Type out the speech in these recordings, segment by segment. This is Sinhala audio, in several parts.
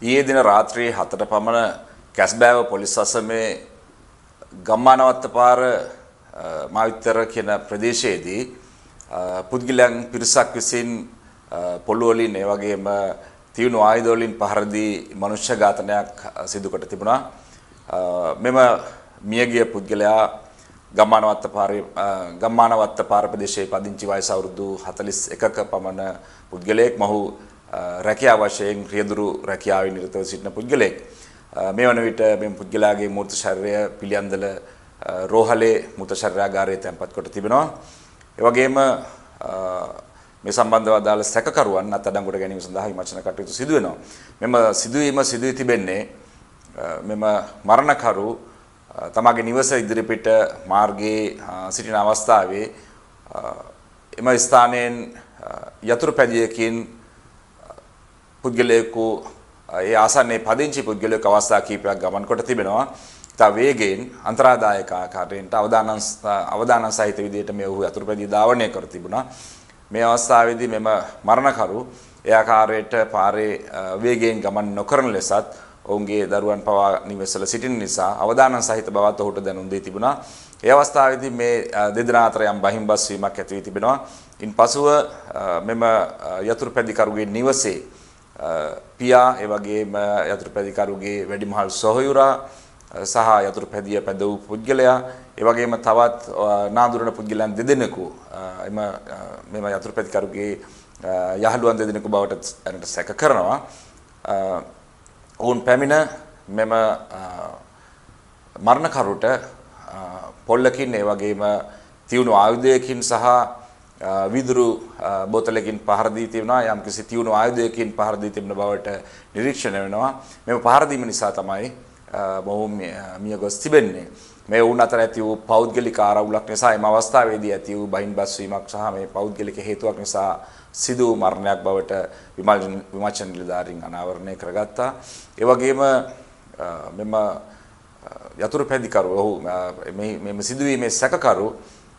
ඊයේ දින රාත්‍රියේ 7ට පමණ කැස්බෑව පොලිස් අසමේ ගම්මානවත්තපාර මාවිතර කියන ප්‍රදේශයේදී පුද්ගලයන් පිරිසක් විසින් පොළු වලින් ඒ වගේම තියුණු ආයුධ වලින් පහර දී මනුෂ්‍ය ඝාතනයක් සිදු කොට තිබුණා. මෙම මියගිය පුද්ගලයා ගම්මානවත්තපාරේ ගම්මානවත්තපාර ප්‍රදේශයේ පදිංචි වයස අවුරුදු 41ක පමණ පුද්ගලයෙක්. මොහු රැකියාව වශයෙන් රියදුරු රැකියාවේ නිරතව සිටින පුද්ගලයෙක්. මේ වන විට මේ පුද්ගලයාගේ මූර්ත ශරීරය පිළියන්දල රෝහලේ මූර්ත ශරීරාගාරයේ තැන්පත් කොට තිබෙනවා. ඒ වගේම මේ සම්බන්ධව අදාළ සැකකරුවන් අත්අඩංගුවට ගැනීම සඳහා විමර්ශන කටයුතු සිදු වෙනවා. මෙම සිදුවීම සිදු වී තිබෙන්නේ මෙම මරණකරු තමාගේ නිවස ඉදිරිපිට මාර්ගයේ සිටින අවස්ථාවේ එම ස්ථානයෙන් යතුරු පැදියකින් පුද්ගලයෙකු ඒ ආසන්නයේ පදිංචි පුද්ගලයෙක් අවස්ථා කීපයක් ගමන් කොට තිබෙනවා. ඉතා වේගයෙන් අන්තරාදායක ආකාරයෙන්ට අවදානම් අවදානම් සහිත විදිහට මේ ඔහු අතුරුපැදී ධාවනය කර තිබුණා. මේ අවස්ථාවේදී මෙම මරණකරු ඒ ආකාරයට පාරේ වේගයෙන් ගමන් නොකරන ලෙසත් ඔවුන්ගේ දරුවන් පවා නිවෙස්වල සිටින නිසා අවදානම් සහිත බවත් ඔහුට දැනුම් දී තිබුණා. ඒ අවස්ථාවේදී මේ දෙදෙනා අතර යම් බහිම්බස් වීමක් ඇති වී තිබෙනවා. ඉන් පසුව මෙම යතුරුපැදි කරුගේ නිවසේ පියා ඒ වගේම යතුරු පැදිකරුගේ වැඩිමහල් සොහයුරා සහ යතුරු පැදිය පැද වූ පුද්ගලයා ඒ වගේම තවත් නාඳුරන පුද්ගලයන් දෙදෙනෙකු එම මෙම යතුරු පැදිකරුගේ යහළුවන් දෙදෙනෙකු බවට දැනට සැක කරනවා ඔවුන් පැමිණ මෙම මරණකරුට පොල්ලකින් ඒ වගේම තියුණු ආයුධයකින් සහ විදුරු බෝතලකින් පහර දී තිබෙනවා යම්කිසි තියුණු ආයුධයකින් පහර දී තිබෙන බවට නිරීක්ෂණය වෙනවා මේ පහර දීම නිසා තමයි මොහු මිය ගොස් තිබෙන්නේ මේ වුණ අතර ඇති වූ පෞද්ගලික ආරවුලක් නිසා එම අවස්ථාවේදී ඇති වූ බහින්බස් වීමක් සහ මේ පෞද්ගලික හේතුවක් නිසා සිදු වූ මරණයක් බවට විමර්ශන නිලධාරීන් අනාවරණය කරගත්තා. ඒ වගේම මෙම යතුරු පැදිකරු ඔහු මෙම සිදුවීමේ සැකකරු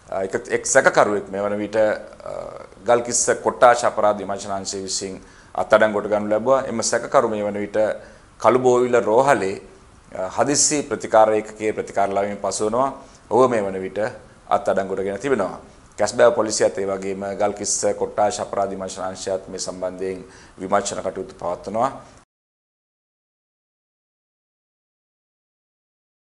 එක් සැකකරුවෙක් මේ වන විට ගල්කිස්ස කොට්ටාශ අපරාධ විමර්ශනාංශය විසින් අත්අඩංගුවට ගනු ලැබුවා. එම සැකකරු මේ වන විට කළුබෝවිල රෝහලේ හදිස්සි ප්‍රතිකාර ඒකකයේ ප්‍රතිකාර ලැබීමෙන් පසු වෙනවා. ඔහු මේ වන විට අත්අඩංගුවට ගෙන තිබෙනවා. කැස්බෑව පොලිසියත් ඒ වගේම ගල්කිස්ස කොට්ටාශ අපරාධ විමර්ශනාංශයත් මේ සම්බන්ධයෙන් විමර්ශන කටයුතු පවත්වනවා.